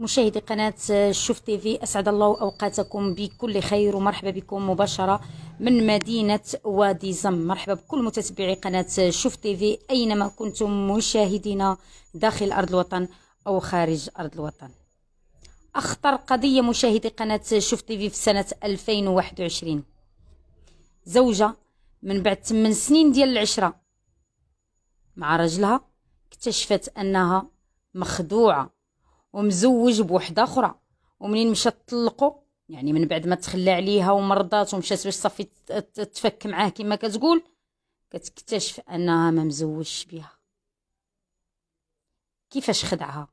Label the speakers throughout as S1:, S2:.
S1: مشاهدي قناة شوف تي في أسعد الله أوقاتكم بكل خير ومرحبا بكم مباشرة من مدينة وادي زم مرحبا بكل متتبعي قناة شوف تي في أينما كنتم مشاهدين داخل أرض الوطن أو خارج أرض الوطن أخطر قضية مشاهدي قناة شوف تي في في سنة 2021 زوجة من بعد 8 سنين ديال العشرة مع رجلها اكتشفت أنها مخدوعة ومزوج بوحده اخرى ومنين مشات طلقوا يعني من بعد ما تخلى عليها ومرضات ومشات باش صافي تفك معاه كما كتقول كتكتشف انها ما مزوجش بها كيفاش خدعها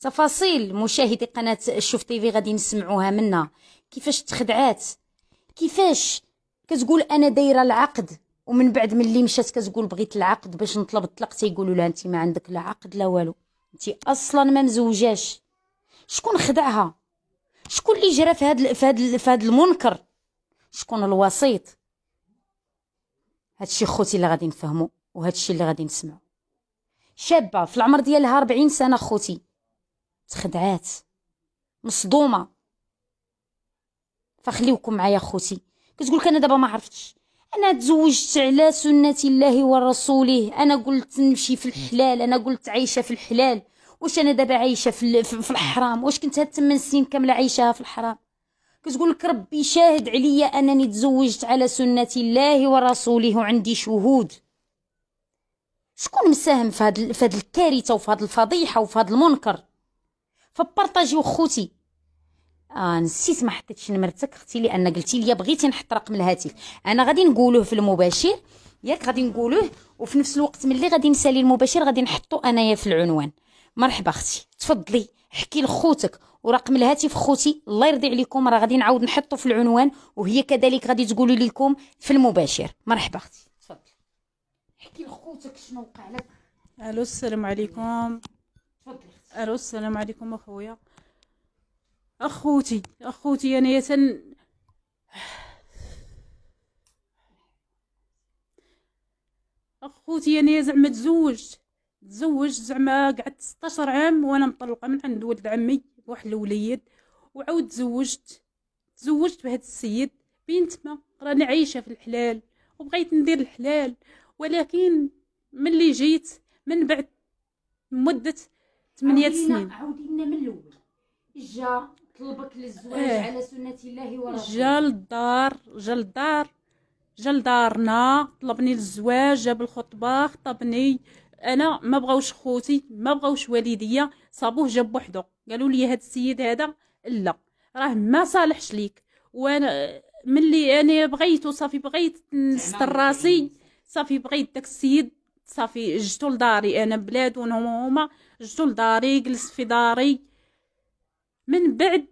S1: تفاصيل مشاهدي قناه شوف تيفي غادي نسمعوها منها كيفاش تخدعات كيفاش كتقول انا دايره العقد ومن بعد ملي مشات كتقول بغيت العقد باش نطلب الطلاق تيقولوا لها انت ما عندك لا عقد لا والو انتي اصلا ما مزوجاش شكون خدعها شكون اللي جرى في هذا في هذا في هذا المنكر شكون الوسيط هادشي خوتي اللي غادي نفهمو وهادشي اللي غادي نسمعو شابه في العمر ديالها 40 سنه خوتي تخدعات مصدومه فخليوكم معايا خوتي كتقول لك انا دابا ما عرفتش انا تزوجت على سنه الله ورسوله انا قلت نمشي في الحلال انا قلت عايشه في الحلال واش انا دابا عايشه في, في الحرام واش كنت هاد 8 سنين كامله عايشاها في الحرام كتقول لك ربي شاهد عليا انني تزوجت على سنه الله ورسوله وعندي شهود شكون مساهم في هاد الكارثه وفي هاد الفضيحه وفي هاد المنكر فبارطاجيو خوتي آه نسيت ما حطيتش نمرتك اختي لان قلتي لي بغيتي نحط رقم الهاتف انا غادي نقولوه في المباشر ياك غادي نقولوه وفي نفس الوقت ملي غادي نسالي المباشر غادي نحطو انايا في العنوان مرحبا اختي تفضلي حكي لخوتك ورقم الهاتف خوتي الله يرضي عليكم راه غادي نعاود نحطو في العنوان وهي كذلك غادي تقولي لكم في المباشر مرحبا اختي تفضلي
S2: حكي لخوتك شنو وقع لك الو السلام عليكم تفضلي الو السلام عليكم اخويا أخوتي أخوتي أنا يتن أخوتي أنا زعما تزوجت تزوجت زعما قعدت 16 عام وأنا مطلقة من عند ولد عمي بواحد الوليد وعاود تزوجت تزوجت بهذا السيد بنت ما راني عايشة في الحلال وبغيت ندير الحلال ولكن ملي جيت من بعد مدة 8 سنين
S1: عاودي لنا من الأول جا طلبك للزواج إيه. على سنه الله ورسوله جا
S2: للدار جا للدار جا لدارنا طلبني للزواج جاب الخطبه خطبني انا ما بغاوش خوتي ما بغاوش والديا صابوه جاب بوحدو قالوا لي هاد السيد هذا لا راه ما صالحش ليك وانا ملي انا بغيت وصافي بغيت نستر راسي صافي بغيت داك السيد صافي جتو لداري انا بلاد هما جتو لداري جلس في داري من بعد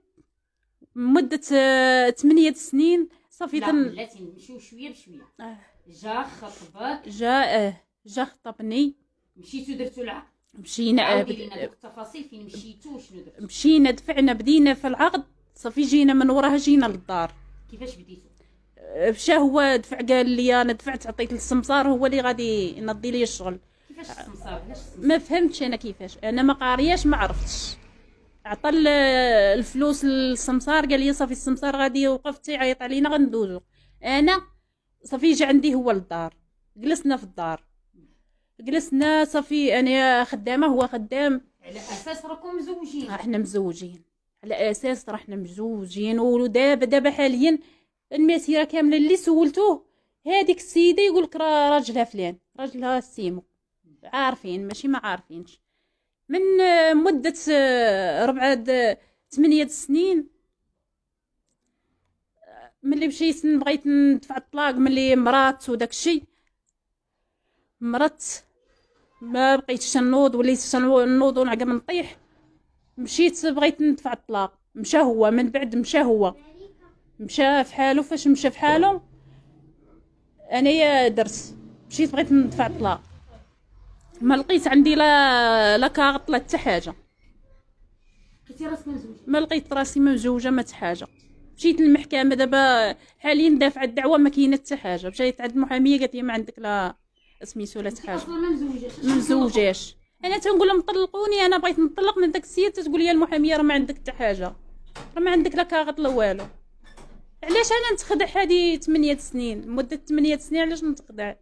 S2: مده آه، ثمانية سنين صافي تم لا
S1: بلاتي نمشيو شويه بشويه آه. جا خطبك
S2: جا آه. جا خطبني
S1: مشيتو درتو العقد
S2: مشينا آه، بد... التفاصيل
S1: فين مشيتو شنو درتو
S2: مشينا دفعنا بدينا في العقد صافي جينا من وراها جينا للدار كيفاش بديتو مشى آه، هو دفع قال لي انا دفعت عطيت للسمسار هو اللي غادي ينضي لي الشغل كيفاش السمسار ما فهمتش انا كيفاش انا ما قارياش ما عرفتش عطى الفلوس للسمسار قال لي صافي السمسار غادي يوقف تيعيط علينا غندوزو انا صافي جا عندي هو للدار جلسنا في الدار جلسنا صافي انا خدامه هو خدام على اساس راكم مزوجين آه، احنا مزوجين على اساس حنا مزوجين ودابا دابا حاليا المسيره كامله اللي سولتوه هذيك السيده يقول لك راه راجلها فلان راجلها سيمو عارفين ماشي ما عارفينش من آه، مدة آه، ربع ثمانية سنين آه، ملي مشيت بغيت ندفع الطلاق ملي مرات وداك الشيء مرات ما بقيتش نوض وليت نوض ونعقب نطيح مشيت بغيت ندفع الطلاق مشى هو من بعد مشى هو مشى في حاله فاش مشى في حاله انايا درت مشيت بغيت ندفع الطلاق ما لقيت عندي لا لا كارط لا حتى حاجه لقيتي راسك مزوجه ما لقيت راسي مزوجه ما حتى حاجه مشيت للمحكمه دابا حاليا دافعه الدعوه ما كاينه حتى حاجه مشيت عند المحاميه قالت لي ما عندك لا سميتو لا حاجه ما مزوجاش انا تنقول لهم طلقوني انا بغيت نطلق من داك السيد تقول لي المحاميه راه ما عندك حتى حاجه راه ما عندك لا كارط لا والو علاش انا نتخدع هادي 8 سنين مده 8 سنين علاش نتخدع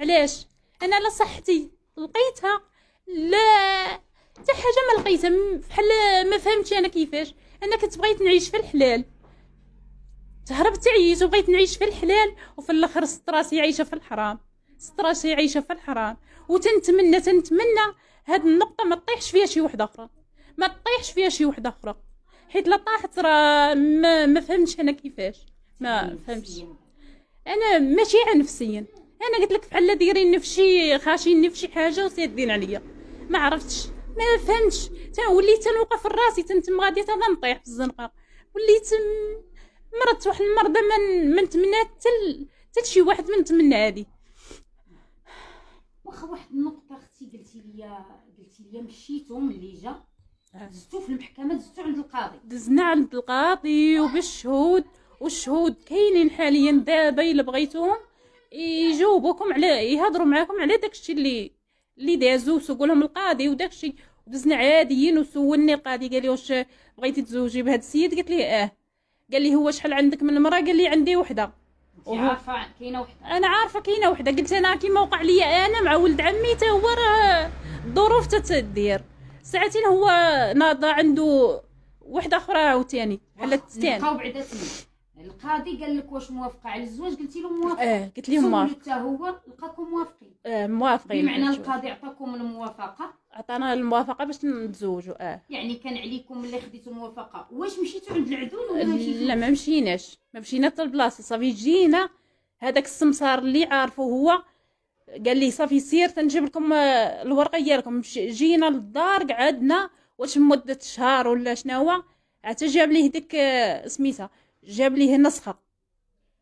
S2: علاش انا لا صحتي لقيتها لا حتى حاجه ما لقيتها بحال ما فهمتش انا كيفاش انا كنت بغيت نعيش في الحلال تهربت عييت وبغيت نعيش في الحلال وفي الاخر راسي عايشه في الحرام راسي عايشه في الحرام وتنتمنى تنتمنى هاد النقطه ما تطيحش فيها شي وحده اخرى ما تطيحش فيها شي وحده اخرى حيت لا طاحت راه ما, ما فهمتش انا كيفاش ما فهمتش انا ماشي نفسيا انا قلت لك بحال دايرين فشي خاشين فشي حاجه وسادين عليا ما عرفتش ما فهمتش وليت تنوقف راسي تنتم غادي تنطيح في الزنقه وليت مرضت واحد المرضى ما من تمنات تل تل شي واحد من نتمنى هذه
S1: واخا واحد النقطه اختي قلتي لي قلتي
S2: لي مشيتو ملي
S1: جا آه. دزتو في المحكمه دزتو عند القاضي دزنا
S2: عند القاضي وبالشهود والشهود كاينين حاليا دابا الا بغيتوهم يجاوبوكم على يهضروا معاكم على داكشي اللي اللي دازو سوقوا لهم القاضي وداكشي ودزنا عاديين وسولني القاضي قال لي واش بغيتي تزوجي بهذا السيد قلت ليه اه قال لي هو شحال عندك من مراه قال لي عندي وحده عارفه كاينه وحده انا عارفه كاينه وحده قلت انا كيما وقع لي انا مع ولد عمي حتى هو راه الظروف تتدير ساعتين هو ناضى عنده وحده اخرى عاوتاني على الثاني
S1: القاضي قال لك واش موافقه على الزواج قلتي له موافقه اه قلت لهم موافقه حتى هو لقاكم
S2: موافقين اه موافقين بمعنى إيه، القاضي
S1: عطاكم الموافقه
S2: عطانا الموافقه باش نتزوجوا اه
S1: يعني كان عليكم اللي خديتوا موافقه واش مشيتوا عند العدول ولا مشيتوا لا
S2: ما مشيناش ما مشينا حتى البلاصه صافي جينا هذاك السمسار اللي عارفه هو قال لي صافي سير تنجيب لكم آه، الورقه ديالكم جينا للدار قعدنا واش مده شهر ولا هو عاد جاب لي ديك آه، سميتها جاب ليه النسخه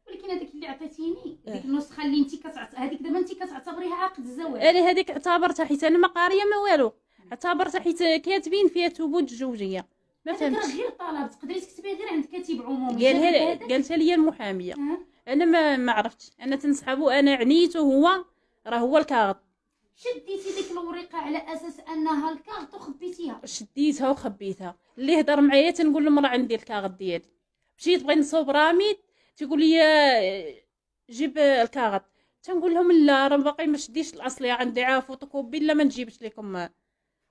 S1: ولكن هذيك اللي عطيتيني ديك آه. النسخه اللي انت كتعت هذيك دابا انت كتعتبريها عقد الزواج انا هذيك
S2: اعتبرتها حيت انا ما قاريه ما والو اعتبرتها حيت كاتبين فيها ثبوت الزوجيه ما فهمتش غير
S1: طلب تقدري تكتبيه غير عند كاتب عمومي قالها
S2: قالتها لي المحاميه أه؟ انا ما ما عرفتش انا تنسحبو انا عنيته هو راه هو الكاغط
S1: شديتي ديك الورقه على اساس انها الكاغط وخبيتيها
S2: شديتها وخبيتها اللي هضر معايا تنقول لهم راه عندي الكاغط ديالي مشيت بغيت نصوب راميد تيقول لي آه، جيب آه، الكاغط تنقول لهم لا راه باقي ما شديتش الاصلي عندي عا وطكوبي لا ما نجيبش لكم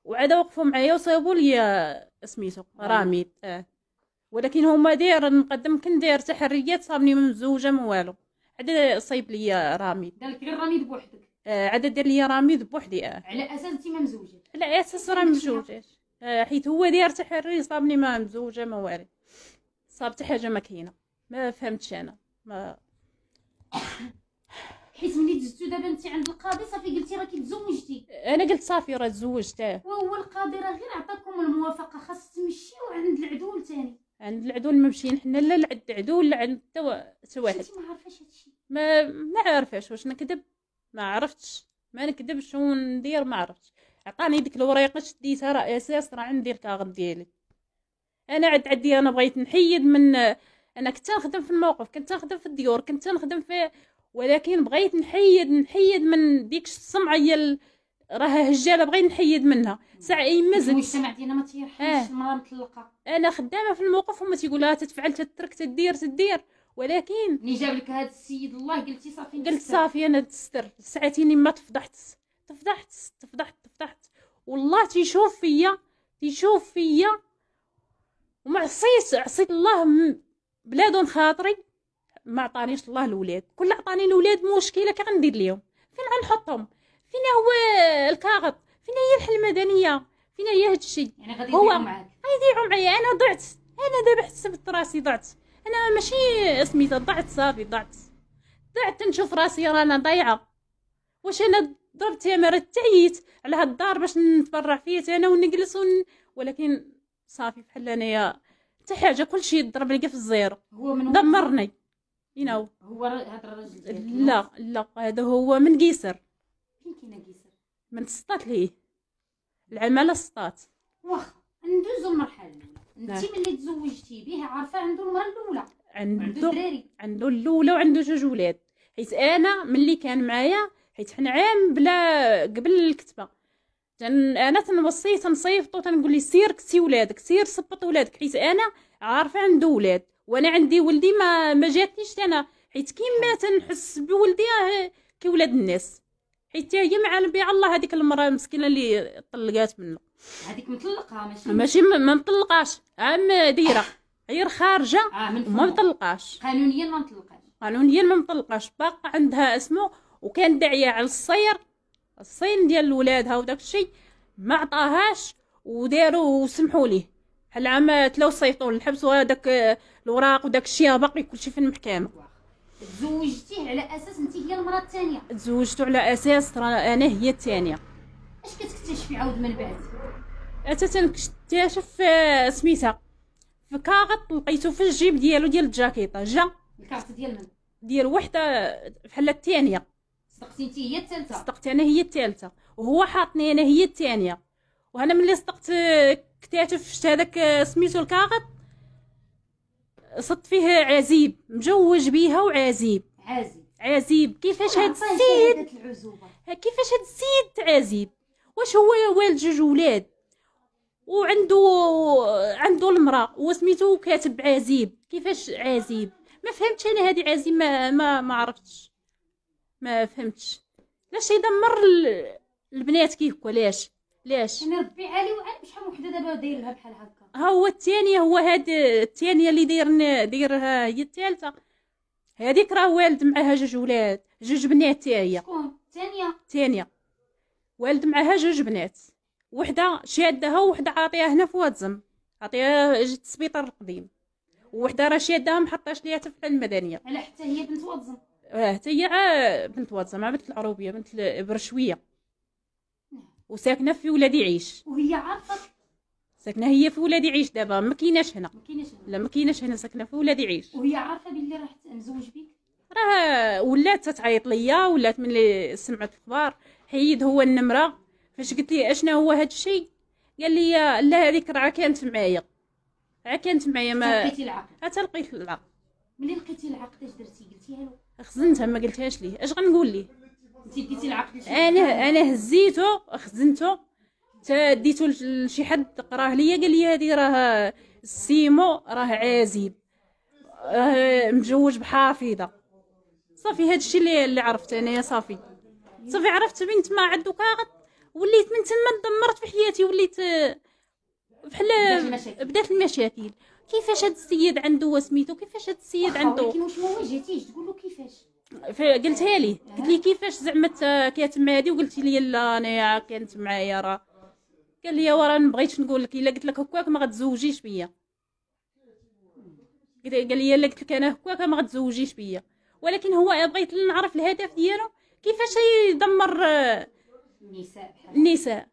S2: وعاد وقفوا معايا وصيبوا لي آه، سميتو راميد اه ولكن هما داير نقدم كندير تحريات صابني من زوجة ما والو عاد صيب لي راميد
S1: قالك غير راميد بوحدك
S2: عاد دار لي راميد بوحدي اه على اساس
S1: انت ما مزوجه
S2: على اساس راه مزوجه حيت هو داير تحري صابني ما مزوجه ما والو صار حتى حاجه ما كاينه ما فهمتش انا ما
S1: حيت ملي دزتو دابا انت عند القاضي صافي قلتي راكي تزوجتي انا
S2: قلت صافي راه تزوجت اه
S1: وهو القاضي راه غير عطاكم
S2: الموافقه خاص تمشيو عند العدول تاني عند العدول ما مشينا حنا لا لعند العدول لا عند حتى واحد
S1: ما عارفاش هادشي
S2: ما ما عارفاش واش نكذب ما عرفتش ما نكذبش وندير ما عرفتش عطاني ديك الوريقه شديتها راه اساس راه عندي الكاغد ديالي انا عد عدي انا بغيت نحيد من انا كنت نخدم في الموقف كنت نخدم في الديور كنت نخدم في ولكن بغيت نحيد نحيد من ديك السمعه هي راها هجاله بغيت نحيد منها ساعه اي مزج المجتمع ديالنا ما تيرحمش المراه مطلقه انا خدامه في الموقف هما تيقولها تتفعل تترك تدير تدير ولكن ملي جاب لك هذا السيد الله قلتي صافي قلت صافي انا تستر ساعتين ما تفضحت تفضحت تفضحت تفضحت والله تيشوف فيا تيشوف فيا وما عصيت عصيت الله بلا دون خاطري ما عطانيش الله الولاد كل عطاني الولاد مشكله كي غندير ليهم فين غنحطهم فين هو الكاغط فين هي الحل المدنيه فين هي هاد الشيء يعني غادي هو غيضيعوا معايا انا ضعت انا دابا حسبت راسي ضعت انا ماشي سميتها ضعت صافي ضعت ضعت نشوف راسي رانا ضايعه واش انا ضربت يا مرات تعيت على هاد الدار باش نتبرع فيها انا ونجلس ون... ولكن صافي بحال انايا حتى حاجه كلشي ضرب لي في الزيرو هو من دمرني يناو هو هذا الراجل لا لا هذا هو من قيسر فين كاينه قيسر من سطات ليه العماله سطات واخا ندوزو المرحله الاولى انت نعم. ملي تزوجتي به عارفه عنده المره الاولى عنده عنده الاولى وعنده جوج ولاد حيت انا ملي كان معايا حيت حنا عام بلا قبل الكتبه تن انا تنوصيه تنصيفطو تنقول لي سير كسي ولادك سير صبط ولادك حيت انا عارفه عنده ولاد وانا عندي ولدي ما ما جاتنيش انا حيت كيما تنحس بولدي آه، كي ولاد الناس حيت هي مع نبيع الله هذيك المراه المسكينه اللي طلقات منه
S1: هذيك مطلقه ماشي ماشي
S2: ما مطلقاش عام دايره غير خارجه آه ما مطلقاش قانونيا ما مطلقاش قانونيا ما مطلقاش باقا عندها اسمه وكان داعيه على الصير الصين ديال ولادها وداك الشيء ما عطاهاش وداروا وسمحوا ليه عام تلاو سيطول الحبس وداك آه، الوراق وداك الشيء باقي كلشي في المحكمه
S1: تزوجتيه على اساس انت هي المره الثانيه
S2: تزوجت على اساس انا هي الثانيه
S1: اش كتكتشفي عاود من بعد
S2: اتت نكتشف آه، سميتها فكاغط لقيته في الجيب ديالو ديال الجاكيطه جا الكارت ديال من ديال وحده آه، بحال الثانيه صدقتي انت هي الثالثه صدقت انا هي الثالثه وهو حاطني انا هي الثانيه وانا ملي صدقت كتاتف شت هذاك آه، سميتو الكاغط صدت فيه عزيب مجوج بيها وعزيب عزيب عزيب كيفاش هاد السيد كيفاش هاد السيد عزيب واش هو والد جوج ولاد وعنده عنده المراه وسميتو كاتب عزيب كيفاش عزيب ما فهمتش انا هادي عزيب ما ما, ما عرفتش ما فهمتش علاش يدمر البنات كيف علاش علاش انا
S1: ربي عالي وانا بشحال وحده دابا داير لها بحال هكا
S2: ها هو الثانيه هو هاد الثانيه اللي داير دايرها هي الثالثه هذيك راه والد معاها جوج ولاد جوج بنات حتى هي شكون الثانيه الثانيه والد معاها جوج بنات وحده شادها وحده عاطيها هنا في واتزم عاطيها جيت السبيطار القديم وحده راه شادها محطاش ليها حتى المدنيه على
S1: حتى هي بنت واتزم
S2: راه تيا آه، بنت واد مع بنت العروبيه بنت برشويه وساكنه في ولاد عيش وهي عارفه ساكنه هي في ولاد عيش دابا ما كايناش هنا لا ما كايناش هنا ساكنه في ولاد عيش وهي عارفه
S1: باللي راح مزوج بك
S2: راه ولات تتعيط ليا ولات ملي سمعت الخبر حيد هو النمره فاش قلت لي اشنا هو هاد الشيء قال لي لا هذيك راه كانت معايا راه كانت معايا ما تلقيتي العقد آه، تلقيت العقد
S1: ملي لقيتي العقد اش درتي قلتيها له
S2: خزنتها ما قلتهاش ليه اش غنقول ليه
S1: انا انا
S2: هزيته خزنته ديته لشي حد قراه ليا قال لي هذه راه السيمو راه عازب راه مجوج بحافظه صافي هذا الشيء اللي, اللي عرفت انايا صافي صافي عرفت بنت ما عاد كاغط وليت من تما دمرت في حياتي وليت بحال بدات المشاكل كيفاش هاد السيد عنده سميتو كيفاش هاد السيد عنده ولكن
S1: واش ما واجهتيش تقول له كيفاش
S2: قلتها لي قلت لي كيفاش زعما كيتم هادي وقلتي لي لا انا كانت معايا راه قال لي ورا ما بغيتش نقول لك الا قلت لك هكاك ما غتزوجيش بيا قال لي الا قلت لك انا هكاك ما غتزوجيش بيا ولكن هو بغيت نعرف الهدف ديالو كيفاش يدمر النساء النساء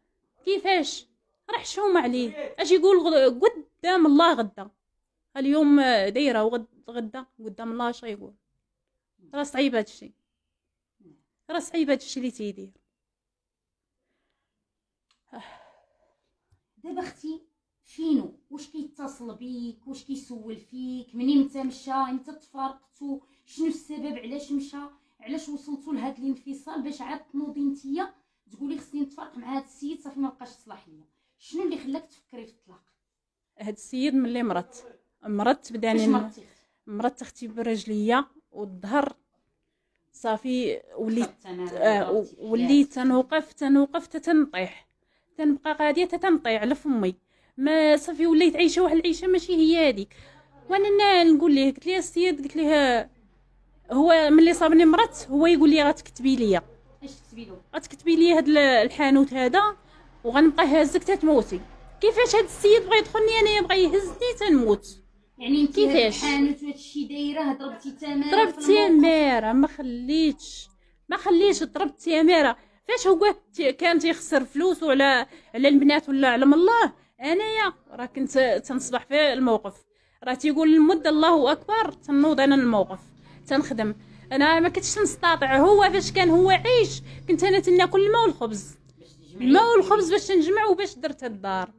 S2: كيفاش راه حشومه عليه اجي يقول قدام الله غدا اليوم آه، دايره وغد غدا قدام الله اش يقول راه صعيب الشيء راه صعيب الشيء اللي تيدير آه. دابا اختي
S1: فينو واش كيتصل بيك واش كيسول فيك منين انت مشى انت تفارقتو شنو السبب علاش مشى علاش وصلتو لهاد الانفصال باش عاد تنوضي نتيا تقولي خصني نتفارق مع هاد السيد صافي ما بقاش صلاح ليا شنو اللي خلاك تفكري
S2: في الطلاق هاد السيد ملي مرات مرضت بداني مرضت اختي برجليه والظهر صافي وليت آه وليت تنوقف تنوقف تنطيح تنبقى غاديه تنطيح على فمي ما صافي وليت عايشه واحد العيشه ماشي هي هذيك وانا نقول ليه قلت ليه السيد قلت ليه هو ملي صابني مرات هو يقول لي غتكتبي ليا اش تكتبي له غتكتبي ليا هاد الحانوت هذا وغنبقى هازك تتموتي كيفاش هاد السيد بغى يدخلني انا بغى يهزني تنموت يعني انت كيفاش
S1: الحانوت وهادشي دايره ضربتي تماره ضربت تماره
S2: ما خليتش ما خليتش ضربت تماره فاش هو كان تيخسر فلوس وعلى على البنات ولا على الله انايا راه كنت تنصبح في الموقف راه تيقول المده الله اكبر تنوض انا الموقف تنخدم انا ما كنتش نستطيع هو فاش كان هو عيش كنت انا تناكل الماء والخبز
S1: الماء والخبز
S2: باش نجمع وباش درت الدار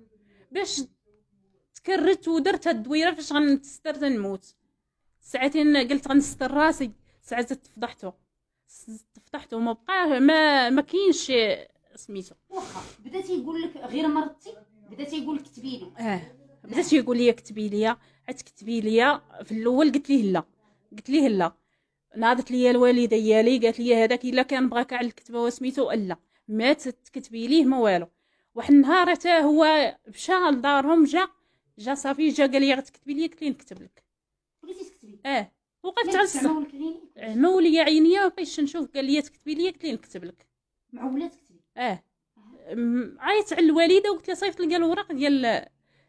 S2: باش تكرت ودرت الدويره فاش غنستر تنموت ساعتين قلت غنستر راسي ساعات تفضحتو تفضحتو ما بقى ما ما كاينش سميتو
S1: واخا بدا تيقول لك غير مرضتي بدا تيقول لك كتبي
S2: لي اه بدا تيقول لي كتبي لي عاد كتبي لي في الاول قلت ليه لا قلت ليه لا ناضت لي الوالده ديالي قالت لي هذاك الا كان بغاك على الكتبه وسميتو الا مات تكتبي ليه ما والو واحد النهار حتى هو مشى لدارهم جا جا صافي جا قال لي غتكتبي لي قلت لي نكتب لك بغيتي تكتبي اه وقفت على الصف عمو لي عينيا فاش نشوف قال لي تكتبي لي قلت لي نكتب لك معوله تكتبي اه عيطت على الوالده وقلت لها صيفط لي الوراق ديال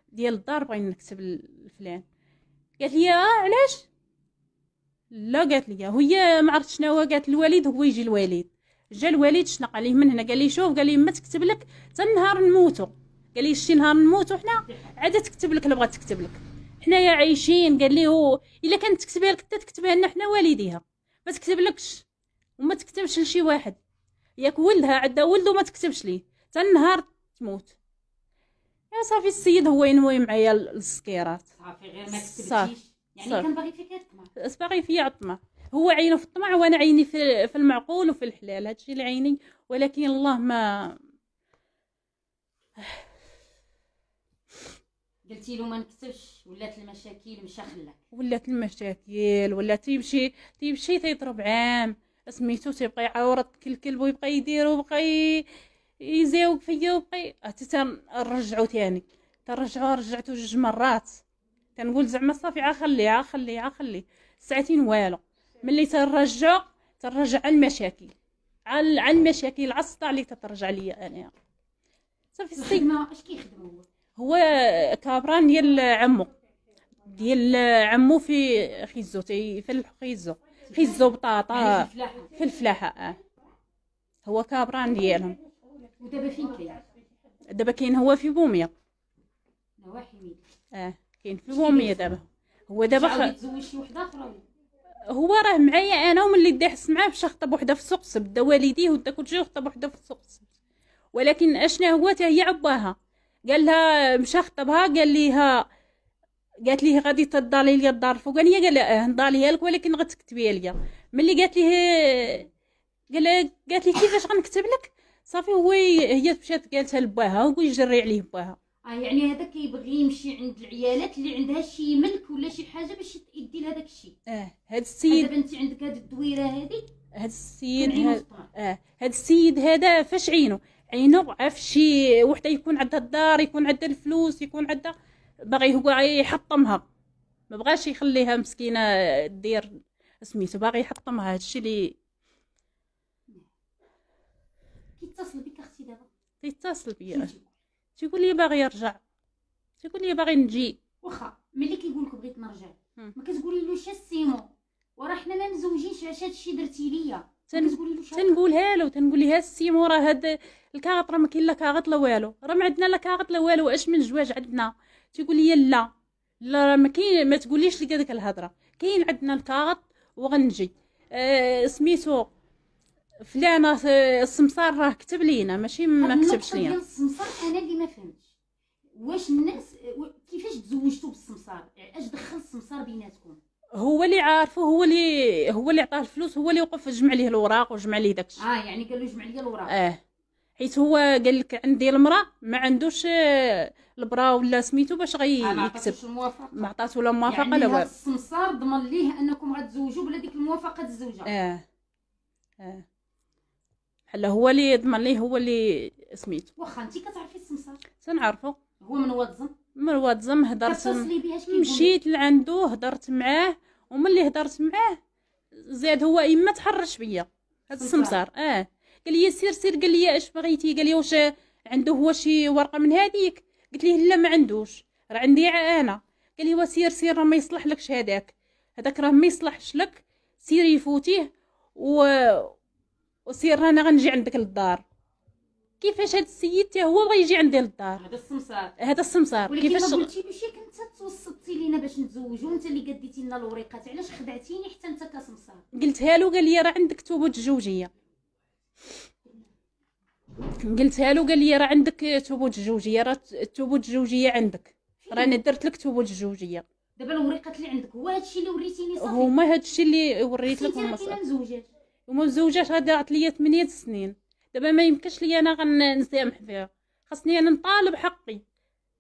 S2: ديال الدار بغي نكتب لفلان قالت لي اه علاش لا قالت لي اه، هي ما عرفت شنو قالت الوالد هو يجي الوالد جا الوالد شنق عليه من هنا قال لي شوف قال لي ما تكتب لك حتى نهار نموتو قال لي شتي نهار نموت وحنا عاد تكتب لك اللي بغات تكتب لك حنايا عايشين قال لي هو الا كانت تكتبها لك تكتبها لنا حنا والديها ما تكتبلكش وما تكتبش لشي واحد ياك ولدها عندها ولد وما تكتبش ليه حتى النهار تموت يا صافي السيد هو ينوي معايا السكيرات صافي غير ما كتبتيش يعني كان باغي فيك الطمع باغي فيا الطمع هو عينه في الطمع وانا عيني في, في المعقول وفي الحلال هادشي اللي عيني ولكن الله ما
S1: قلتي له ما نكتبش ولات المشاكل مشى خلاك
S2: ولات المشاكل ولا تيمشي تيمشي تيضرب عام سميتو تيبقى كل كلب ويبقى يدير ويبقى يزاوق فيا ويبقى حتى تنرجعو تاني تنرجعو رجعتو جوج مرات تنقول زعما صافي عخليه خليها عخليه ساعتين والو ملي ترجع تنرجع على المشاكل على المشاكل على الصداع اللي تترجع ليا انايا صافي ما اش كيخدم هو هو كابران ديال عمو ديال عمو في خيزو تيفلح خيزو خيزو بطاطا يعني في الفلاحه اه هو كابران ديالهم ودابا فين كاين دابا كاين هو في بوميه نواحي اه كاين في بوميه دابا هو دابا خ... هو راه معايا انا وملي دا حس معاه باش خطب وحده في السوق سبت دا والديه ودا كلشي وخطب وحده في السوق ولكن اشنا هو تا هي عباها قال لها مشخطبها قال ليها قالت ليه غادي تضالي ليا الدار الفوقانيه قال لها أه، نضاليها لك ولكن غتكتبيها ليا ملي قالت ليه قال قالت لي كيفاش غنكتب لك صافي هو هي مشات قالتها لباها هو يجري عليه باها
S1: اه يعني هذا كيبغي يمشي عند العيالات اللي عندها شي ملك ولا شي حاجه باش يدي داك الشيء اه
S2: هاد آه، السيد هذا
S1: بنتي عندك هاد الدويره هادي
S2: هاد السيد هاد اه هاد السيد هذا فاش عينو عف شي وحده يكون عندها الدار يكون عندها الفلوس يكون عندها باغي هو يحطمها ما بغاش يخليها مسكينه دير سميتو باغي يحطمها هادشي اللي كيتصل بك اختي دابا كيتصل بيا تيقول لي باغي يرجع تيقول لي باغي نجي واخا ملي كيقول لك بغيت نرجع ما كتقولي له شي سيمو
S1: وراه حنا ما مزوجينش علاش هادشي درتي ليا تن...
S2: تنقولها له تنقولها السيمو راه هاد الكاغط راه ما كاين لا كاغط لا والو راه ما عندنا لا كاغط لا والو اش من زواج عندنا تيقول لي لا لا راه ما كاين ما تقوليش لي هذيك الهضره كاين عندنا الكاغط وغنجي أه سميتو فلانة آه، السمسار راه كتب لينا ماشي ما كتبش لينا
S1: السمسار انا اللي ما فهمتش واش الناس كيفاش تزوجتو بالسمسار اش دخل السمسار بيناتكم
S2: هو اللي عارفه هو اللي هو اللي عطاه الفلوس هو اللي وقف جمع ليه الاوراق وجمع ليه داكشي اه
S1: يعني قال له جمع لي الاوراق
S2: اه حيت هو قال لك عندي المراه ما عندوش آه، البرا ولا سميتو باش غيكتب آه، ما عطاتش ولا موافقه يعني لا والو
S1: السمسار ضمن ليه انكم غتزوجوا بلا ديك الموافقه الزوجه
S2: اه اه بحال هو اللي ضمن ليه هو اللي سميتو
S1: واخا انت كتعرفي السمسار تنعرفو
S2: هو من واتزن مروه تزم هضرت مشيت لعندو هضرت معاه وملي هضرت معاه زاد هو اما تحرش بيا هذا السمسار اه قال لي سير سير قال لي اش بغيتي قال لي واش عنده هو شي ورقه من هذيك قلت ليه لا ما عندوش راه عندي انا قال لي سير سير راه ما يصلح لكش هذاك هذاك راه ما يصلحش لك سيري فوتيه و وسير انا غنجي عندك للدار كيفاش هاد السيد حتى هو بغا يجي عندي للدار هذا السمسار هذا السمسار كيفاش ما قلتي
S1: له كنت توسطتي لينا باش نتزوجوا وانت اللي قديتي لنا الوريقات علاش خدعتيني حتى انت كسمسار
S2: قلتها له قال لي راه عندك توبه تزوجيه قلتها له قال لي راه عندك توبه تزوجيه راه التوبه تزوجيه عندك راني درت لك توبه تزوجيه
S1: دابا الوريقات اللي عندك هو هادشي اللي وريتيني صافي هما
S2: هادشي اللي وريت لك هما صافي وما مزوجاش غادي عطليه 8 سنين دابا ما يمكنش ليا انا غنسامح فيها خاصني انا نطالب حقي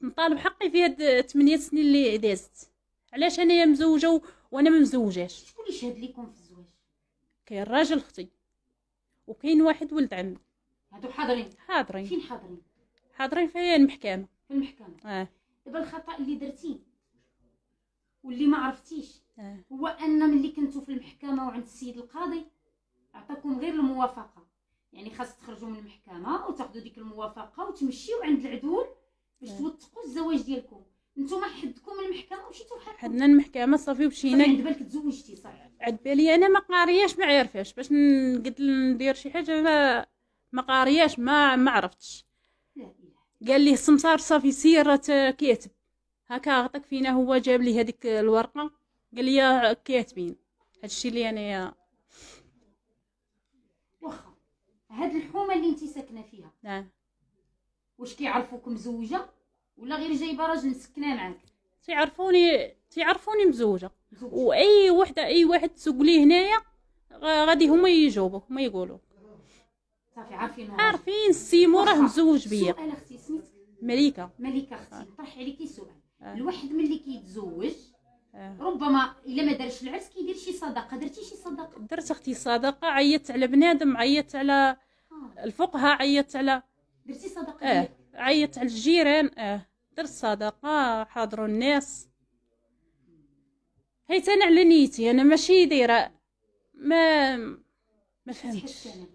S2: نطالب حقي في هاد 8 سنين اللي دازت علاش انايا مزوجه وانا ما مزوجاش شكون اللي شهد لكم في الزواج كاين راجل اختي وكاين واحد ولد عمي هادو حاضرين حاضرين فين حاضرين حاضرين في المحكمه في المحكمه اه
S1: دابا الخطا اللي درتي واللي ما عرفتيش آه. هو ان ملي كنتو في المحكمه وعند السيد القاضي عطاكم غير الموافقه يعني خاص تخرجوا من المحكمه وتاخذوا ديك الموافقه وتمشيو عند العدول باش نعم. توثقوا الزواج ديالكم نتوما حدكم المحكمه ومشيتوا بحالكم
S2: حدنا المحكمه صافي ومشينا عند بالك
S1: تزوجتي صافي
S2: عند بالي انا ما قارياش ما عارفاش باش نقد ندير شي حاجه ما ما قارياش ما ما عرفتش قال لي السمسار صافي سير كاتب هكا عطاك فينا هو جاب لي هذيك الورقه قال لي كاتبين هادشي اللي انا
S1: هاد الحومه اللي انت ساكنه فيها نعم واش كيعرفوك مزوجه ولا غير جايبه
S2: راجل سكنه معاك تيعرفوني تيعرفوني مزوجه
S1: واي
S2: وحده اي واحد تسوق ليه هنايا غادي هما يجاوبوك هما يقولوا صافي عارفين عارفين السيمو راه مزوج بيا سؤال اختي سميتك مليكه مليكه اختي طرح
S1: عليكي سؤال آه. الواحد ملي كيتزوج آه. ربما الا ما دارش العرس كيدير شي صدقه درتي شي صدقه
S2: درت اختي صدقه عيطت على بنادم عيطت على الفقهاء عيطت على درتي صدقه اه عيطت على الجيران اه درت صدقه حاضروا الناس حيت انا على نيتي انا ماشي دايره ما ما فهمتش يعني؟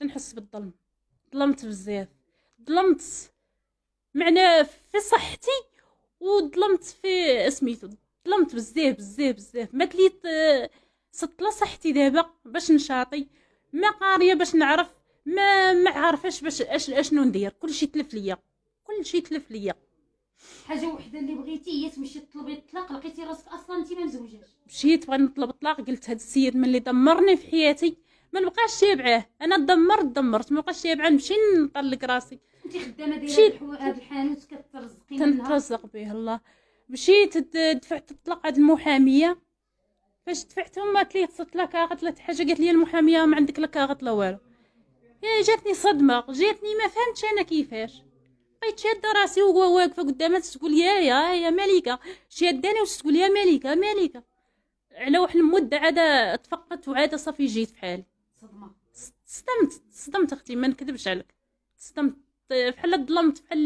S2: تنحس بالظلم ظلمت بزاف ظلمت معنى في صحتي وظلمت في سميتو ظلمت بزاف بزاف بزاف ما تليت سطله آه، صحتي دابا باش نشاطي ما قاريه باش نعرف ما ما عارفاش باش اش اشنو ندير كلشي تلف ليا كلشي تلف ليا
S1: حاجه وحده اللي بغيتي هي تمشي تطلبي الطلاق لقيتي راسك اصلا انت ما مزوجاش
S2: مشيت بغيت نطلب الطلاق قلت هذا السيد من اللي دمرني في حياتي ما نبقاش تابعاه انا دمرت دمرت ما نبقاش تابعه نمشي نطلق راسي انت خدامه دايره هذا
S1: الحانوت كترزقي تنترزق
S2: به الله مشيت دفعت الطلاق هاد المحاميه فاش دفعتهم قالت لي خصك لا كاغط لا حاجه قالت لي المحاميه ما عندك لا كاغط لا والو إيه، جاتني صدمة جاتني ما فهمتش أنا كيفاش بقيت شادة راسي وهو واقفة قدامها تقول يا يا يا مليكة شاداني تقول يا مليكة مليكة على واحد المدة عاد تفقدت وعاد صافي جيت فحالي صدمة صدمت صدمت أختي ما نكذبش عليك صدمت بحال ظلمت بحال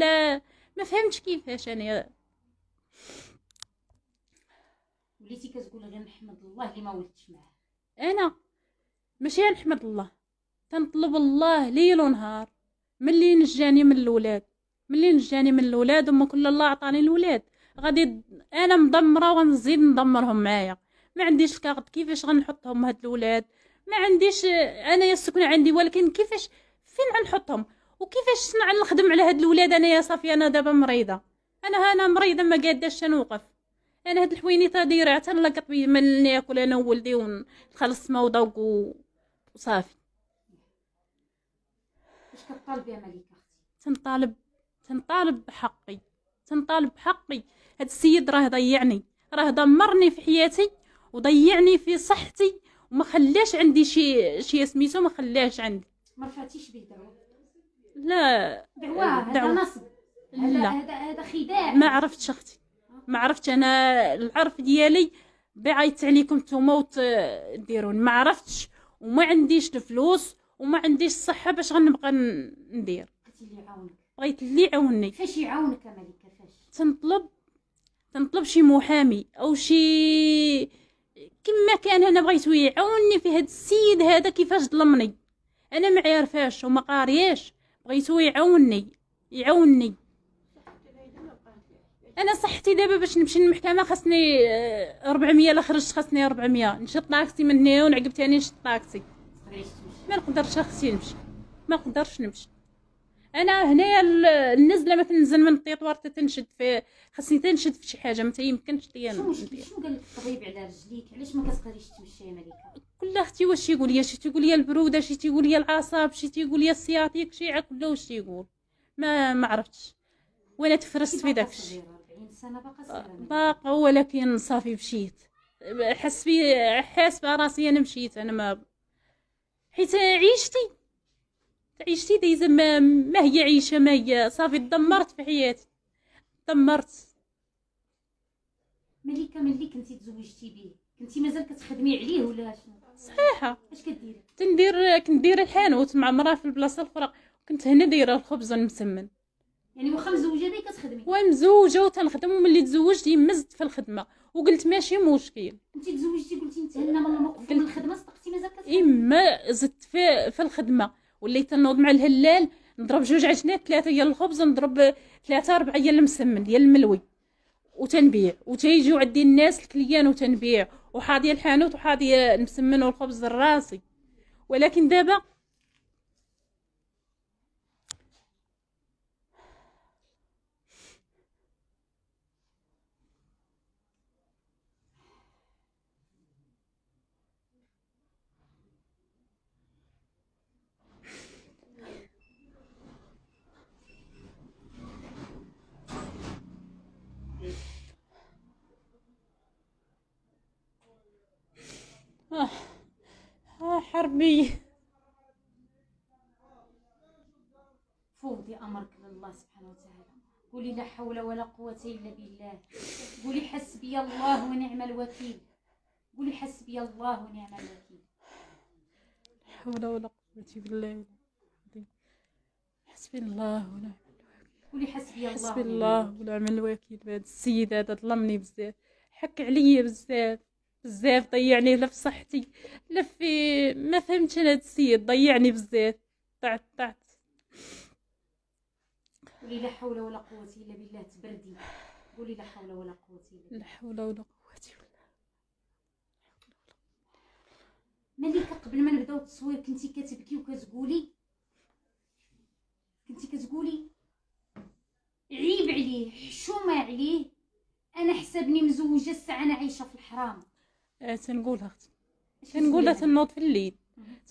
S2: ما فهمتش كيفاش أنا وليتي كتقول غير نحمد الله اللي ما ولدتش معاه أنا ماشي نحمد الله تنطلب الله ليل ونهار ملي نجاني من الولاد ملي نجاني من الولاد وما كل الله عطاني الولاد غادي انا مدمره ونزيد ندمرهم معايا ما عنديش الكارت كيفاش غنحطهم هاد الولاد ما عنديش انايا السكنه عندي ولكن كيفاش فين غنحطهم وكيفاش نخدم على هاد الولاد انايا صافي انا دابا مريضه انا انا مريضه ما قاداش نوقف انا هاد الحوينيت دايره حتى نلقط من ما ناكل انا وولدي ونخلص ما وضوق وصافي اش كطالبي يا مليكه اختي تنطالب تنطالب بحقي تنطالب بحقي هاد السيد راه ضيعني راه دمرني في حياتي وضيعني في صحتي وما خلاش عندي شي شي سميتو ما خلاش عندي
S1: ما رفعتيش به دعوه
S2: لا دعوه هذا نصب لا
S1: هذا خداع ما عرفتش
S2: اختي ما عرفتش انا العرف ديالي بعيت عليكم نتوما وتديرون ما عرفتش وما عنديش الفلوس وما عنديش الصحه باش غنبقى ندير اللي يعاونك بغيت اللي يعاونني فاش يعاونك ملكه فاش تنطلب تنطلب شي محامي او شي كما كان انا بغيت يعاوني في هاد السيد هذا كيفاش ظلمني انا ما عارفاش وما قارياش بغيتو يعاوني يعاوني انا صحتي دابا باش نمشي للمحكمه خاصني 400 لا خرجت خاصني 400 نشد طاكسي من هنا ونعقب ثاني نشد طاكسي ما نقدرش اختي نمشي ما نقدرش نمشي انا هنايا النزله ما تنزل من الطيطوار حتى تنشد في خاصني تنشد في شي حاجه ما يمكنش ليا شنو قال
S1: لك الطبيب على رجليك علاش ما كتقدريش تمشي يا مليكه
S2: كل اختي واش تيقول لي شي تيقول لي البروده شي تيقول لي العصاب شي تيقول لي السياطيك شي كله واش تيقول ما ما عرفتش وانا تفرست في داك الشيء باقا ولكن صافي مشيت حس بي حاس براسي انا مشيت انا ما حيت عيشتي عيشتي دايزه ما, ما هي عيشه ما هي صافي دمرت في حياتي دمرت مليكه ملي كنتي تزوجتي بيه كنتي مازال كتخدمي عليه ولا شنو صحيحه اش كديري تندير كندير الحانوت مع مراه في البلاصه الاخرى كنت هنا دايره الخبز المسمن
S1: يعني واخا مزوجه بيه كتخدمي
S2: ومزوجه وتنخدم وملي تزوجت يمزت في الخدمه وقلت ماشي مشكل
S1: انت تزوجتي قلتي نتهنى من
S2: الموقف من الخدمه صدقتي مازال كتخدمي اما إيه، زدت في في الخدمه وليت نوض مع الهلال نضرب جوج عجنات ثلاثه ديال الخبز نضرب ثلاثه اربعه ديال المسمن ديال الملوي وتنبيع وتيجيو عندي الناس الكليان وتنبيع وحاضيه الحانوت وحاضيه المسمن والخبز الراسي ولكن دابا حربي
S1: فوضي أمرك لله سبحانه وتعالى قولي لا حول ولا قوة إلا بالله قولي حسبي الله ونعم الوكيل قولي حسبي الله ونعم الوكيل
S2: لا حول ولا قوة بالله حسبي الله ونعم الوكيل قولي حسبي الله حسبي الله ونعم الوكيل هذا السيد هذا ظلمني بزاف حك عليا بزاف بزاف ضيعني لا في صحتي لا في ما فهمتش انا هاد السيد ضيعني بزاف طعت طعت قولي لا حول ولا قوه الا بالله تبردي
S1: قولي لا حول ولا قوه الا بالله لا
S2: حول ولا قوه الا
S1: مليكه قبل ما نبداو التصوير كنتي كتبكي وكتقولي كنتي كتقولي عيب عليه حشومه عليه انا حسبني مزوجه الساعه انا عايشه في الحرام تنقولها آه، اختي
S2: تنقولها تنوض في الليل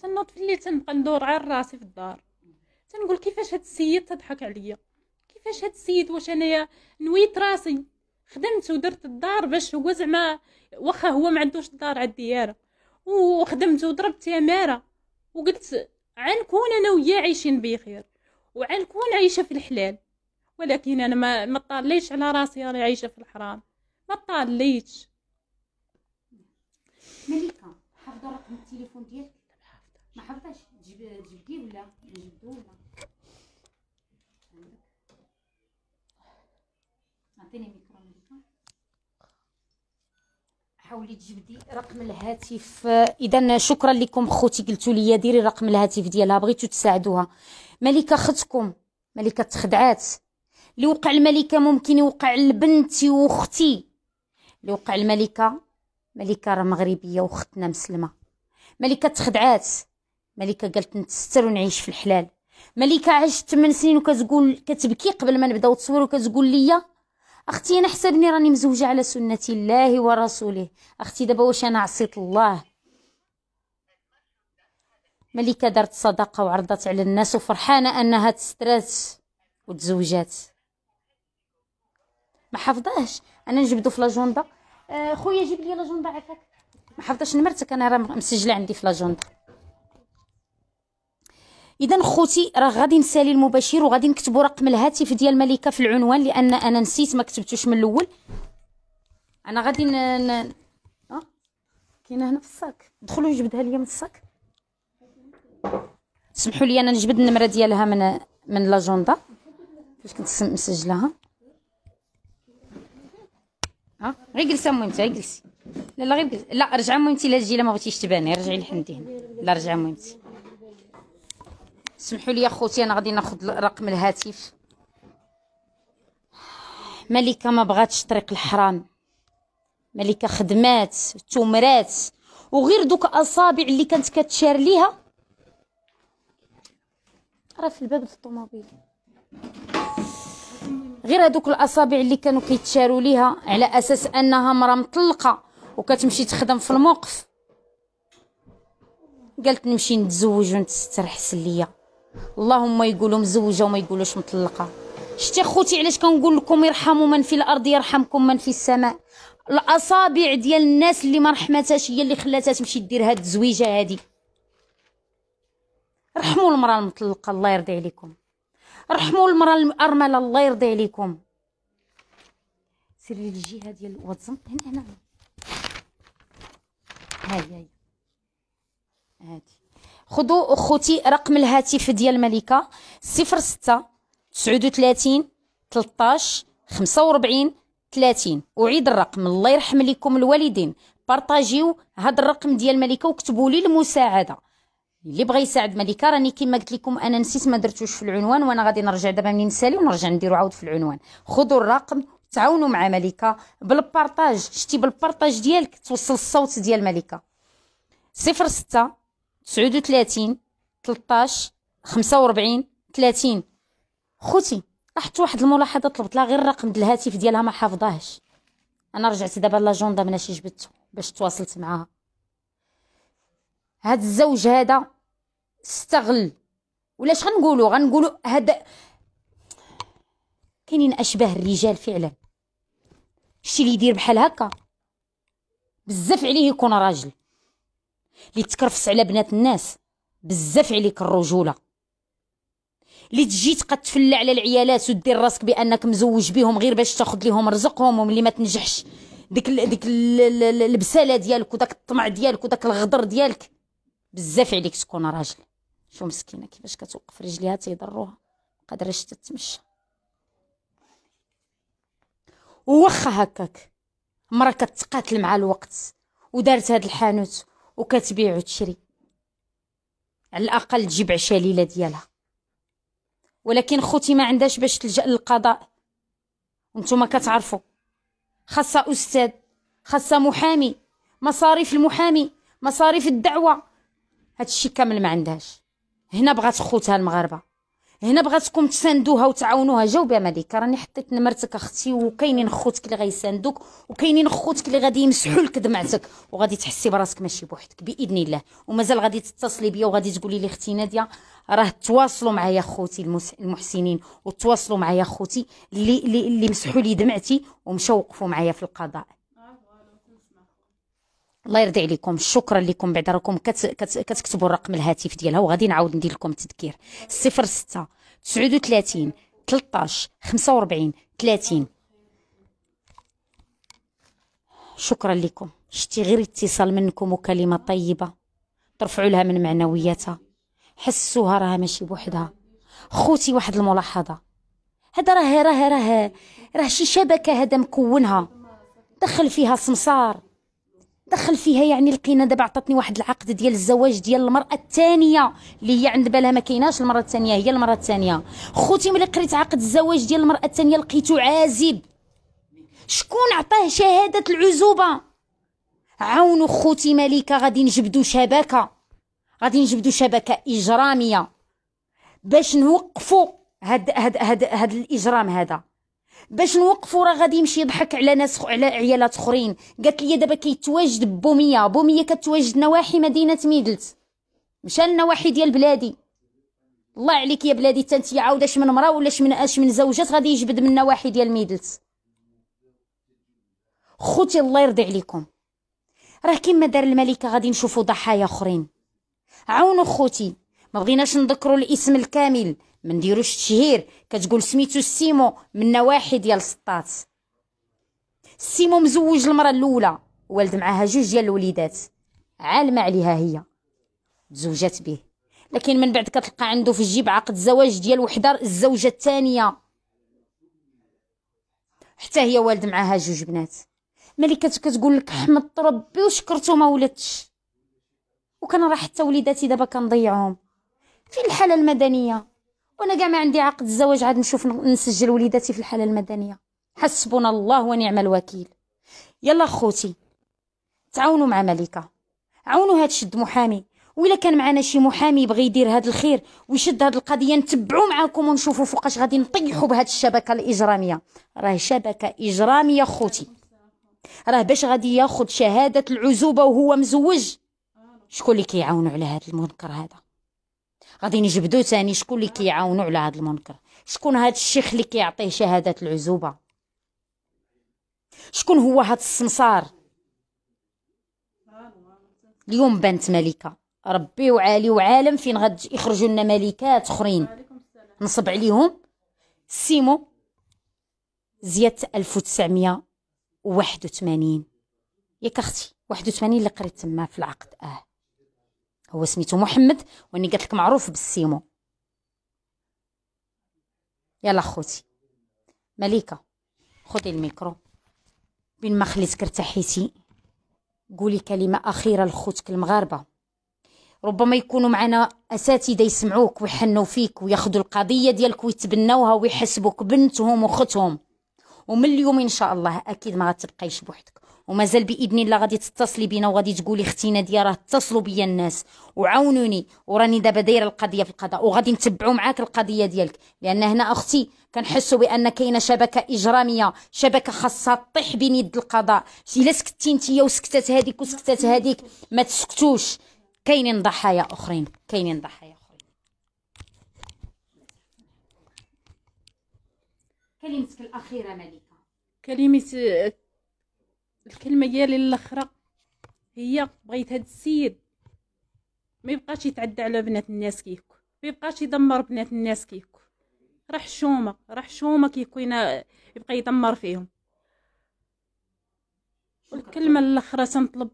S2: تنوض في الليل تنبقى ندور على راسي في الدار تنقول كيفاش هاد السيد تضحك عليا كيفاش هاد السيد واش انايا نويت راسي خدمت ودرت الدار باش هو زعما واخا هو ما عندوش الدار عاد ديالها وخدمت وضربت يا ماره وقلت عنكون انا وياه عايشين بخير وعنكون عايشه في الحلال ولكن انا ما ما طاليتش على راسي راني عايشه في الحرام ما طاليتش
S1: مليكه حافظه رقم التليفون ديالك ما حافظاش تجيب ولا نجبدو ولا عندك عطيني ميكرو مليكه حاولي تجبدي رقم الهاتف اذا شكرا لكم خوتي قلتوا لي ديري رقم الهاتف ديالها بغيتوا تساعدوها ملكه اختكم ملكه تخدعات اللي وقع الملكه ممكن يوقع لبنتي واختي اللي وقع الملكه ملكه راه مغربيه وختنا مسلمه ملكه تخدعات ملكه قالت نتستر ونعيش في الحلال ملكه عشت 8 سنين وكتقول كتبكي قبل ما نبداو التصوير وكتقول لي اختي انا حسبني راني مزوجه على سنه الله ورسوله اختي دابا واش انا عصيت الله ملكه دارت صدقه وعرضت على الناس وفرحانه انها تسترات وتزوجات ما حافظاهش انا نجبدو في لاجوندا آه، خويا جيب لي لاجوندا عافاك ما حفظتش نمرتك انا راه مسجله عندي في لاجوندا اذا خوتي راه غادي نسالي المباشر وغادي نكتبوا رقم الهاتف ديال ملكه في العنوان لان انا نسيت ما كتبتوش من الاول انا غادي ن... ن... اه كاينه هنا في الصاك دخلوا جبدها لي من الصاك سمحوا لي انا نجبد النمره ديالها من من لاجوندا فاش كنت مسجلها ها غير جلسي امي انت غير جلسي لا لا غير لا رجع امي انت لا تجي لا ما بغيتيش تباني رجعي لحمدي هنا لا رجع امي انت سمحوا لي اخوتي انا غادي ناخذ رقم الهاتف ملكه ما بغاتش طريق الحرام ملكه خدمات تمرات وغير دوك اصابع اللي كانت كتشار ليها راه في الباب الطوموبيل غير هذوك الاصابع اللي كانوا كيتشاروا ليها على اساس انها مرا مطلقه وكتمشي تخدم في الموقف قالت نمشي نتزوج ونتستر حسن ليا اللهم يقولوا مزوجه وما يقولوش مطلقه شتي خوتي علاش كنقول لكم ارحموا من في الارض يرحمكم من في السماء الاصابع ديال الناس اللي ما رحمتهاش هي اللي خلاتها تمشي دير هاد الزويجه هادي رحموا المراه المطلقه الله يرضي عليكم رحموا المراه الارمله الله يرضي عليكم سيري الجهه ديال واتزنط هنا هنا هاي هاي هادي خذوا اخوتي رقم الهاتف ديال الملكه 06 39 13 45 30 اعيد الرقم الله يرحم لكم الوالدين بارطاجيو هذا الرقم ديال الملكه وكتبوا لي المساعده اللي بغى يساعد ملكه راني كيما قلت لكم انا نسيت ما درتوش في العنوان وانا غادي نرجع دابا منين نسالي ونرجع نديرو عاود في العنوان خذوا الرقم تعاونوا مع ملكه بالبارطاج شتي بالبارطاج ديالك توصل الصوت ديال ملكه 06 39 13 45 30 خوتي لاحظت واحد الملاحظه طلبت لها غير الرقم ديال الهاتف ديالها ما حافظاهش انا رجعت دابا لاجوندا من اش جبدتو باش تواصلت معاها هاد الزوج هذا تستغل ولا اش غنقولوا غنقولوا هذا كاينين اشباه الرجال فعلا الشي اللي يدير بحال هكا بزاف عليه يكون راجل اللي تكرفس على بنات الناس بزاف عليك الرجوله اللي تجي تقد تفلى على العيالات ودير راسك بانك مزوج بهم غير باش تاخذ لهم رزقهم وملي ما تنجحش ديك ال ديك البساله ديالك وداك الطمع ديالك وداك الغدر ديالك بزاف عليك تكون راجل شو مسكينه كيفاش كتوقف رجليها تيضروها مقدرش تتمشى وواخا هكاك مرة كتقاتل مع الوقت ودارت هاد الحانوت وكتبيع وتشري على الاقل تجيب عشا ليله ديالها ولكن خوتي ما عندهاش باش تلجا للقضاء وانتم كتعرفوا خاصها استاذ خاصها محامي مصاريف المحامي مصاريف الدعوه هادشي كامل ما عندهاش هنا بغات خوتها المغاربه هنا بغاتكم تساندوها وتعاونوها جاوبي مالك راني حطيت نمرتك اختي وكاينين خوتك اللي غيساندوك وكاينين خوتك اللي غادي يمسحوا لك دمعتك وغادي تحسي براسك ماشي بوحدك باذن الله ومازال غادي تتصلي بيا وغادي تقولي لي اختي ناديه راه تواصلوا معايا خوتي المحسنين وتواصلوا معايا خوتي اللي اللي, اللي مسحوا لي دمعتي وقفوا معايا في القضاء الله يرضي عليكم شكرا لكم بعد راكم كت... كت... كتكتبوا الرقم الهاتف ديالها وغادي نعاود ندير لكم التذكير 06 39 13 45 30 شكرا لكم شتي غير اتصال منكم وكلمه طيبه ترفعوا لها من معنوياتها حسوها راها ماشي بوحدها خوتي واحد الملاحظه هذا راه راه راه راه شي شبكه هذا مكونها دخل فيها سمسار دخل فيها يعني لقينا دابا عطاتني واحد العقد ديال الزواج ديال المراه الثانيه اللي هي عند بالها ما كايناش المراه الثانيه هي المراه الثانيه خوتي ملي قريت عقد الزواج ديال المراه الثانيه لقيتو عازب شكون عطاه شهاده العزوبه عاونوا خوتي مليكه غادي نجبدوا شبكه غادي نجبدوا شبكه اجراميه باش نوقفوا هاد هاد هاد هاد الاجرام هذا باش نوقفوا راه غادي يمشي يضحك على ناس على عيالات اخرين قالت لي دابا كيتواجد بوميه بوميه كتواجد نواحي مدينه ميدلت مشى النواحي ديال بلادي الله عليك يا بلادي حتى انت عاوداش من مراه ولا من اش من زوجات غادي يجبد من النواحي ديال ميدلت خوتي الله يرضي عليكم راه كيما دار الملكه غادي نشوفوا ضحايا اخرين عاونوا خوتي ما بغيناش نذكروا الاسم الكامل ما نديروش تشهير كتقول سميتو سيمو من نواحي ديال السطات سيمو مزوج المراه الاولى والد معاها جوج ديال الوليدات عالمه عليها هي تزوجات به لكن من بعد كتلقى عنده في الجيب عقد زواج ديال وحده الزوجه الثانيه حتى هي والد معاها جوج بنات ملي كتقول لك حمد ربي وشكرتو ما ولدتش وكان راه حتى وليداتي دابا كنضيعهم فين الحاله المدنيه وانا كاع ما عندي عقد الزواج عاد نشوف نسجل وليداتي في الحاله المدنيه حسبنا الله ونعم الوكيل يلا خوتي تعاونوا مع ملكه عاونوا هاد شد محامي وإلا كان معنا شي محامي يبغي يدير هاد الخير ويشد هاد القضيه نتبعوا معاكم ونشوفوا فوقاش غادي نطيحوا بهاد الشبكه الاجراميه راه شبكه اجراميه خوتي راه باش غادي ياخد شهاده العزوبه وهو مزوج شكون اللي كيعاونوا على هاد المنكر هذا غادي نجبدو ثاني شكون اللي كيعاونو على هذا المنكر شكون هذا الشيخ اللي كيعطيه شهاده العزوبه شكون هو هذا السمسار اليوم بنت ملكه ربي وعالي وعالم فين غد يخرجوا لنا ملكات اخرين نصب عليهم سيمو زياده 1981 ياك اختي 81 اللي قريت تما في العقد اه هو سميتو محمد واني قلت لك معروف بالسيمو يلا خوتي مليكه خذي الميكرو بين ما خليتك ارتحيتي قولي كلمه اخيره لخوتك المغاربه ربما يكونوا معنا اساتذه يسمعوك ويحنوا فيك وياخذوا القضيه ديالك ويتبناوها ويحسبوك بنتهم وختهم ومن اليوم ان شاء الله اكيد ما غتبقايش بوحدك ومازال باذن الله غادي تتصلي بينا وغادي تقولي اختي ناديه راه اتصلوا بيا الناس وعاونوني وراني دابا دايره القضيه في القضاء وغادي نتبعوا معاك القضيه ديالك لان هنا اختي كنحسوا بان كاينه شبكه اجراميه شبكه خاصها تطيح بين يد القضاء الا سكتي انتيا وسكتات هذيك وسكتات هذيك ما تسكتوش كاينين ضحايا اخرين كاينين ضحايا اخرين
S2: كلمتك الاخيره ملكه كلمه الكلمه ديالي الاخرى هي بغيت هاد السيد ما يبقاش يتعدى على بنات الناس كيكو ما يبقاش يدمر بنات الناس كيكو راه حشومه راه حشومه كيكون يبقى يدمر فيهم والكلمه الاخرى تنطلب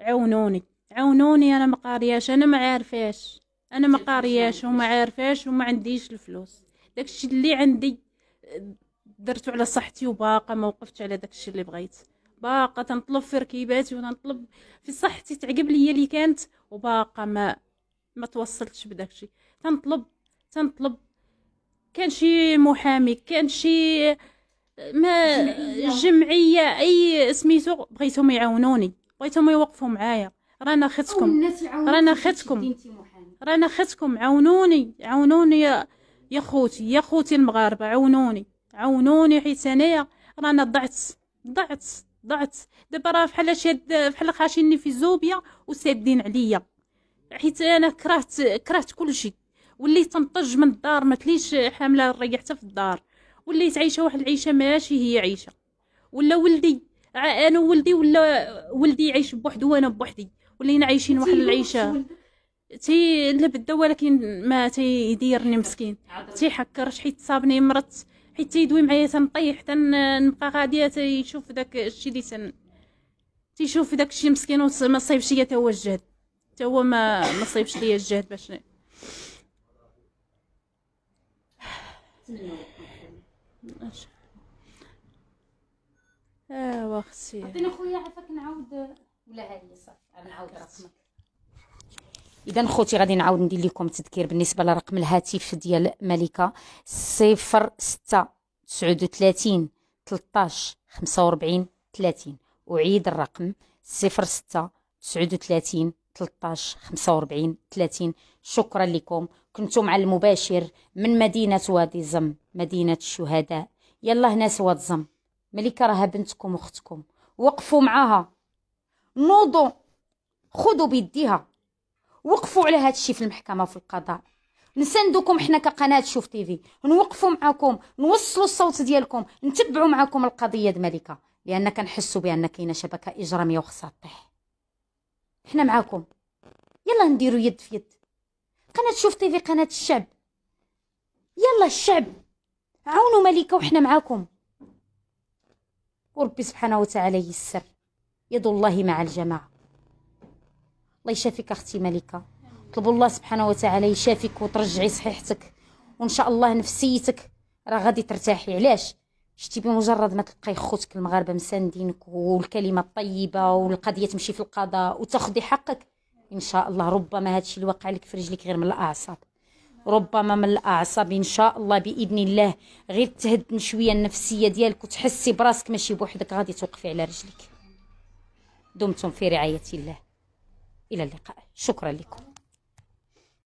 S2: عاونوني عاونوني انا ما قارياش انا ما عارفاش انا ما قارياش وما عارفاش وما عنديش الفلوس داكشي اللي عندي درتو على صحتي وباقا ما وقفتش على داكشي اللي بغيت باقا تنطلب في ركيباتي وتنطلب في صحتي تعجب ليا اللي كانت وباقا ما ما توصلتش بداكشي تنطلب تنطلب كان شي محامي كان شي ما جمعية, جمعية اي سميتو بغيتهم يعاونوني بغيتهم يوقفوا معايا رانا خدتكم رانا خدتكم رانا خدتكم عاونوني عاونوني يا يا خوتي يا خوتي المغاربه عاونوني عاونوني حيت انايا رانا ضعت ضعت ضعت دابا راه بحال شاد بحال خاشيني في زوبيا وسادين عليا حيت انا كرهت كرهت كلشي وليت تنطج من الدار ما تليش حامله الريع حتى في الدار وليت عايشه واحد العيشه ماشي هي عيشه ولا ولدي انا وولدي ولا ولدي يعيش بوحدو وانا بوحدي ولينا عايشين واحد العيشه تي لا بدا ولكن ما تيديرني مسكين تيحكرش حيت صابني مرض حيت تيدوي معايا تنطيح تنبقى نبقى غاديه تيشوف داك الشي اللي تن تيشوف داك الشي مسكين وما صايبش ليا تا هو الجهد تا هو ما ما صايبش ليا الجهد باش ايوا آه، خصي عطيني
S1: خويا عافاك نعاود ولا عادي صافي نعاود رقمك اذا خوتي غادي نعاود ندير لكم تذكير بالنسبه لرقم الهاتف ديال ملكه 06 39 13 45 30 اعيد الرقم 06 39 13 45 30 شكرا لكم كنتم مع المباشر من مدينه وادي زم مدينه الشهداء يلا هنا سواد زم ملكه راها بنتكم واختكم وقفوا معاها نوضوا خذوا بيديها وقفوا على هذا الشيء في المحكمه في القضاء نساندوكم حنا كقناه شوف تيفي نوقفوا معاكم نوصلوا الصوت ديالكم نتبعوا معاكم القضيه د ملكه لان كنحسوا بان كاينه شبكه اجراميه وخصها طيح حنا معاكم يلا نديروا يد في يد قناه شوف تيفي قناه الشعب يلا الشعب عاونوا ملكه وحنا معاكم وربي سبحانه وتعالى يسر يد الله مع الجماعه الله يشافيك اختي ملكه طلبوا الله سبحانه وتعالى يشافيك وترجعي صحيحتك وان شاء الله نفسيتك راه غادي ترتاحي علاش شتي بمجرد ما تلقاي خوتك المغاربه مساندينك والكلمه الطيبه والقضيه تمشي في القضاء وتاخذي حقك ان شاء الله ربما هادشي اللي الواقع لك في رجلك غير من الاعصاب ربما من الاعصاب ان شاء الله باذن الله غير تهدن شويه النفسيه ديالك وتحسي براسك ماشي بوحدك غادي توقفي على رجلك دمتم في رعايه الله إلى اللقاء شكرا لكم